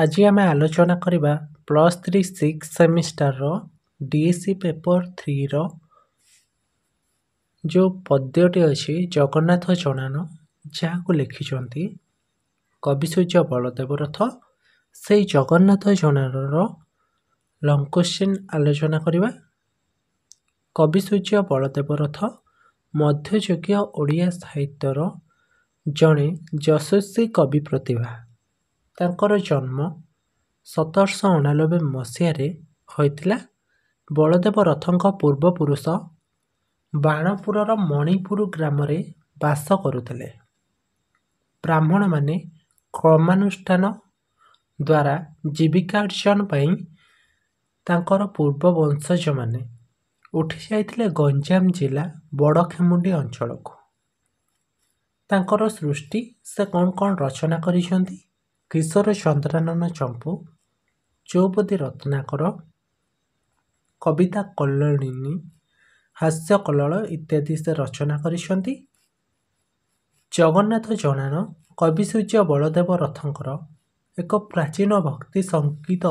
ଆଜି ଆମେ ଆଲୋଚନା କରିବା ପ୍ଲସ୍ ଥ୍ରୀ ସିକ୍ସ ସେମିଷ୍ଟାରର ଡି ଏ ସି ପେପର୍ ଥ୍ରୀର ଯେଉଁ ପଦ୍ୟଟି ଅଛି ଜଗନ୍ନାଥ ଜଣାଣ ଯାହାକୁ ଲେଖିଛନ୍ତି କବିସୂର୍ଯ୍ୟ ବଳଦେବ ରଥ ସେଇ ଜଗନ୍ନାଥ ଜଣାଣର ଲଙ୍ଗ୍ କୋଶ୍ଚିନ୍ ଆଲୋଚନା କରିବା କବିସୂର୍ଯ୍ୟ ବଳଦେବ ରଥ ମଧ୍ୟଯୁଗୀୟ ଓଡ଼ିଆ ସାହିତ୍ୟର ଜଣେ ଯଶସ୍ୱୀ କବି ପ୍ରତିଭା ତାଙ୍କର ଜନ୍ମ ସତରଶହ ଅଣାନବେ ମସିହାରେ ହୋଇଥିଲା ବଳଦେବ ରଥଙ୍କ ପୂର୍ବପୁରୁଷ ବାଣପୁରର ମଣିପୁର ଗ୍ରାମରେ ବାସ କରୁଥିଲେ ବ୍ରାହ୍ମଣମାନେ କ୍ରମାନୁଷ୍ଠାନ ଦ୍ୱାରା ଜୀବିକା ଅର୍ଜନ ପାଇଁ ତାଙ୍କର ପୂର୍ବ ବଂଶଜମାନେ ଉଠିଯାଇଥିଲେ ଗଞ୍ଜାମ ଜିଲ୍ଲା ବଡ଼ଖେମୁଣ୍ଡି ଅଞ୍ଚଳକୁ ତାଙ୍କର ସୃଷ୍ଟି ସେ କ'ଣ କ'ଣ ରଚନା କରିଛନ୍ତି କିଶୋର ଚନ୍ଦ୍ରାନନ ଚମ୍ପୁ ଚୌପଦୀ ରତ୍ନାକର କବିତା କଲ୍ୟାଣିନୀ ହାସ୍ୟ କଲଳ ଇତ୍ୟାଦି ସେ ରଚନା କରିଛନ୍ତି ଜଗନ୍ନାଥ ଜଣାଣ କବି ସୂର୍ଯ୍ୟ ବଳଦେବ ରଥଙ୍କର ଏକ ପ୍ରାଚୀନ ଭକ୍ତି ସଙ୍ଗୀତ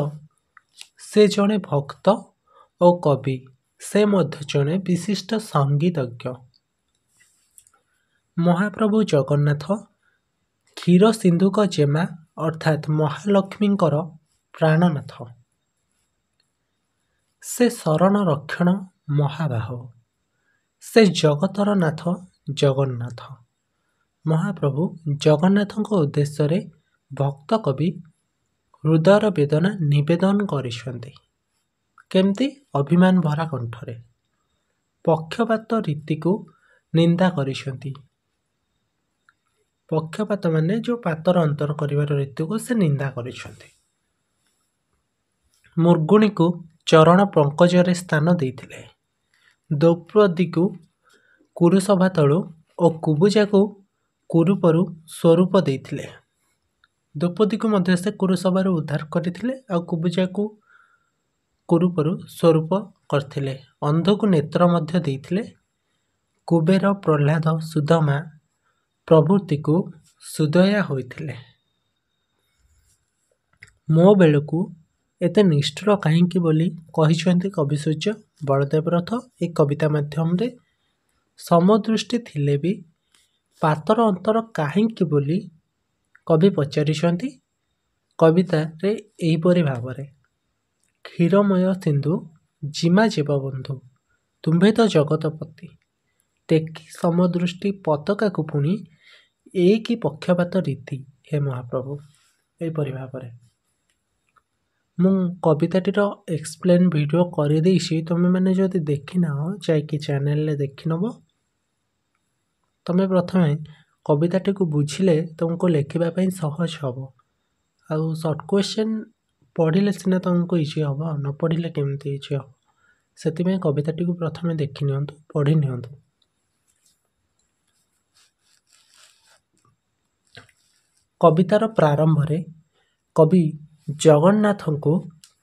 ସେ ଜଣେ ଭକ୍ତ ଓ କବି ସେ ମଧ୍ୟ ଜଣେ ବିଶିଷ୍ଟ ସଙ୍ଗୀତଜ୍ଞ ମହାପ୍ରଭୁ ଜଗନ୍ନାଥ କ୍ଷୀର ସିନ୍ଧୁକ ଜେମା ଅର୍ଥାତ୍ ମହାଲକ୍ଷ୍ମୀଙ୍କର ପ୍ରାଣନାଥ ସେ ଶରଣ ରକ୍ଷଣ ମହାବାହ ସେ ଜଗତର ନାଥ ଜଗନ୍ନାଥ ମହାପ୍ରଭୁ ଜଗନ୍ନାଥଙ୍କ ଉଦ୍ଦେଶ୍ୟରେ ଭକ୍ତ କବି ହୃଦୟର ବେଦନା ନିବେଦନ କରିଛନ୍ତି କେମିତି ଅଭିମାନ ଭରା କଣ୍ଠରେ ପକ୍ଷପାତ ରୀତିକୁ ନିନ୍ଦା କରିଛନ୍ତି ପକ୍ଷପାତମାନେ ଯେଉଁ ପାତର ଅନ୍ତର କରିବାର ଋତୁକୁ ସେ ନିନ୍ଦା କରିଛନ୍ତି ମୁର୍ଗୁଣୀକୁ ଚରଣ ପଙ୍କଜରେ ସ୍ଥାନ ଦେଇଥିଲେ ଦ୍ରୌପଦୀକୁ କୁରୁସଭା ତଳୁ ଓ କୁବୁଜାକୁ କୁରୁପରୁ ସ୍ୱରୂପ ଦେଇଥିଲେ ଦ୍ରୌପଦୀକୁ ମଧ୍ୟ ସେ କୁରୁସଭାରୁ ଉଦ୍ଧାର କରିଥିଲେ ଆଉ କୁବୁଜାକୁ କୁରୁପରୁ ସ୍ୱରୂପ କରିଥିଲେ ଅନ୍ଧକୁ ନେତ୍ର ମଧ୍ୟ ଦେଇଥିଲେ କୁବେର ପ୍ରହ୍ଲାଦ ସୁଦମା ପ୍ରଭୃତିକୁ ସୁଦୟା ହୋଇଥିଲେ ମୋ ବେଳକୁ ଏତେ ନିଷ୍ଠୁର କାହିଁକି ବୋଲି କହିଛନ୍ତି କବି ସୂର୍ଯ୍ୟ ବଳଦେବ ରଥ ଏ କବିତା ମାଧ୍ୟମରେ ସମଦୃଷ୍ଟି ଥିଲେ ବି ପାତର ଅନ୍ତର କାହିଁକି ବୋଲି କବି ପଚାରିଛନ୍ତି କବିତାରେ ଏହିପରି ଭାବରେ କ୍ଷୀରମୟ ସିନ୍ଧୁ ଜିମା ଜୀବବନ୍ଧୁ ବନ୍ଧୁ ତୁମ୍ଭେ ତ ଜଗତପତି ଟେକି ସମଦୃଷ୍ଟି ପତକାକୁ ପୁଣି ଏଇକି ପକ୍ଷପାତ ରୀତି ହେ ମହାପ୍ରଭୁ ଏହିପରି ଭାବରେ ମୁଁ କବିତାଟିର ଏକ୍ସପ୍ଲେନ୍ ଭିଡ଼ିଓ କରିଦେଇଛି ତୁମେମାନେ ଯଦି ଦେଖିନାଅ ଯାଇକି ଚ୍ୟାନେଲ୍ରେ ଦେଖିନେବ ତୁମେ ପ୍ରଥମେ କବିତାଟିକୁ ବୁଝିଲେ ତୁମକୁ ଲେଖିବା ପାଇଁ ସହଜ ହେବ ଆଉ ସର୍ଟ କ୍ୱେଶ୍ଚନ୍ ପଢ଼ିଲେ ସିନା ତୁମକୁ ଇଜି ହେବ ନ ପଢ଼ିଲେ କେମିତି ଇଜି ହେବ ସେଥିପାଇଁ କବିତାଟିକୁ ପ୍ରଥମେ ଦେଖି ନିଅନ୍ତୁ ପଢ଼ି ନିଅନ୍ତୁ କବିତାର ପ୍ରାରମ୍ଭରେ କବି ଜଗନ୍ନାଥଙ୍କୁ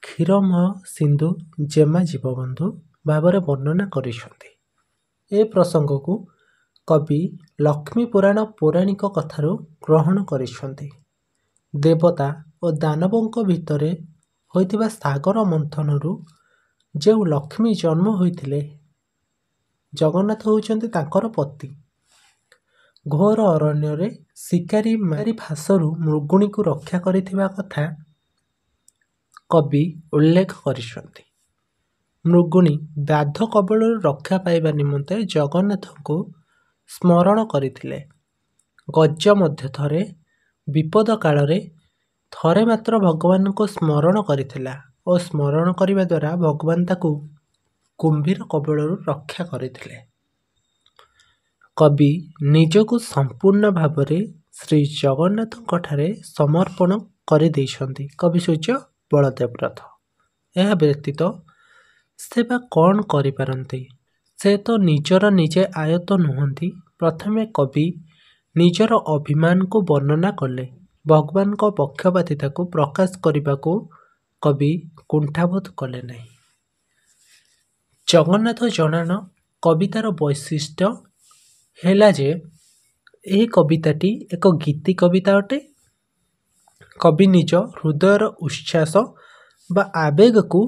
କ୍ଷୀରମୟ ସିନ୍ଧୁ ଜେମା ଜୀବବନ୍ଧୁ ଭାବରେ ବର୍ଣ୍ଣନା କରିଛନ୍ତି ଏ ପ୍ରସଙ୍ଗକୁ କବି ଲକ୍ଷ୍ମୀପୁରାଣ ପୌରାଣିକ କଥାରୁ ଗ୍ରହଣ କରିଛନ୍ତି ଦେବତା ଓ ଦାନବଙ୍କ ଭିତରେ ହୋଇଥିବା ସାଗର ମନ୍ଥନରୁ ଯେଉଁ ଲକ୍ଷ୍ମୀ ଜନ୍ମ ହୋଇଥିଲେ ଜଗନ୍ନାଥ ହେଉଛନ୍ତି ତାଙ୍କର ପତି ଘୋର ଅରଣ୍ୟରେ ଶିକାରୀ ମାରି ଫାସରୁ ମୃଗୁଣୀକୁ ରକ୍ଷା କରିଥିବା କଥା କବି ଉଲ୍ଲେଖ କରିଛନ୍ତି ମୃଗୁଣୀ ବ୍ୟାଧ କବଳରୁ ରକ୍ଷା ପାଇବା ନିମନ୍ତେ ଜଗନ୍ନାଥଙ୍କୁ ସ୍ମରଣ କରିଥିଲେ ଗଜ ମଧ୍ୟ ଥରେ ବିପଦ କାଳରେ ଥରେ ମାତ୍ର ଭଗବାନଙ୍କୁ ସ୍ମରଣ କରିଥିଲା ଓ ସ୍ମରଣ କରିବା ଦ୍ୱାରା ଭଗବାନ ତାକୁ କୁମ୍ଭୀର କବଳରୁ ରକ୍ଷା କରିଥିଲେ କବି ନିଜକୁ ସମ୍ପୂର୍ଣ୍ଣ ଭାବରେ ଶ୍ରୀ ଜଗନ୍ନାଥଙ୍କଠାରେ ସମର୍ପଣ କରିଦେଇଛନ୍ତି କବି ସୂର୍ଯ୍ୟ ବଳଦେବ ରଥ ଏହା ବ୍ୟତୀତ ସେ ବା କ'ଣ କରିପାରନ୍ତି ସେ ତ ନିଜର ନିଜେ ଆୟତ୍ତ ନୁହନ୍ତି ପ୍ରଥମେ କବି ନିଜର ଅଭିମାନକୁ ବର୍ଣ୍ଣନା କଲେ ଭଗବାନଙ୍କ ପକ୍ଷପାତିତାକୁ ପ୍ରକାଶ କରିବାକୁ କବି କୁଣ୍ଠାବୋଧ କଲେ ନାହିଁ ଜଗନ୍ନାଥ ଜଣାଣ କବିତାର ବୈଶିଷ୍ଟ୍ୟ ହେଲା ଯେ ଏହି କବିତାଟି ଏକ ଗୀତି କବିତା ଅଟେ କବି ନିଜ ହୃଦୟର ଉଚ୍ଛ୍ୱାସ ବା ଆବେଗକୁ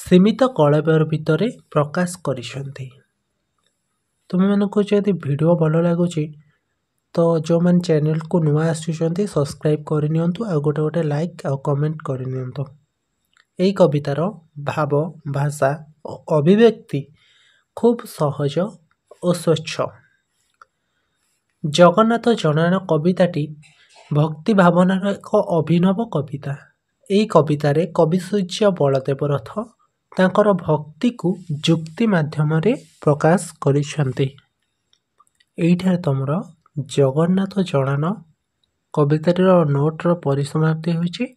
ସୀମିତ କଳବର ଭିତରେ ପ୍ରକାଶ କରିଛନ୍ତି ତୁମମାନଙ୍କୁ ଯଦି ଭିଡ଼ିଓ ଭଲ ଲାଗୁଛି ତ ଯେଉଁମାନେ ଚ୍ୟାନେଲକୁ ନୂଆ ଆସୁଛନ୍ତି ସବସ୍କ୍ରାଇବ୍ କରିନିଅନ୍ତୁ ଆଉ ଗୋଟେ ଗୋଟେ ଲାଇକ୍ ଆଉ କମେଣ୍ଟ କରିନିଅନ୍ତୁ ଏହି କବିତାର ଭାବ ଭାଷା ଓ ଅଭିବ୍ୟକ୍ତି ଖୁବ୍ ସହଜ ଓ ସ୍ୱଚ୍ଛ জগন্নাথ ଜନନ କବିତାଟି ଭକ୍ତି ଭାବନାର ଏକ ଅଭିନବ କବିତା ଏହି କବିତାରେ କବି ସୂର୍ଯ୍ୟ ବଳଦେବ ରଥ ତାଙ୍କର ଭକ୍ତିକୁ ଯୁକ୍ତି ମାଧ୍ୟମରେ ପ୍ରକାଶ କରିଛନ୍ତି ଏଇଠାରେ ତୁମର ଜଗନ୍ନାଥ ଜଣାଣ କବିତାଟିର ନୋଟ୍ର ପରିସମାପ୍ତି ହୋଇଛି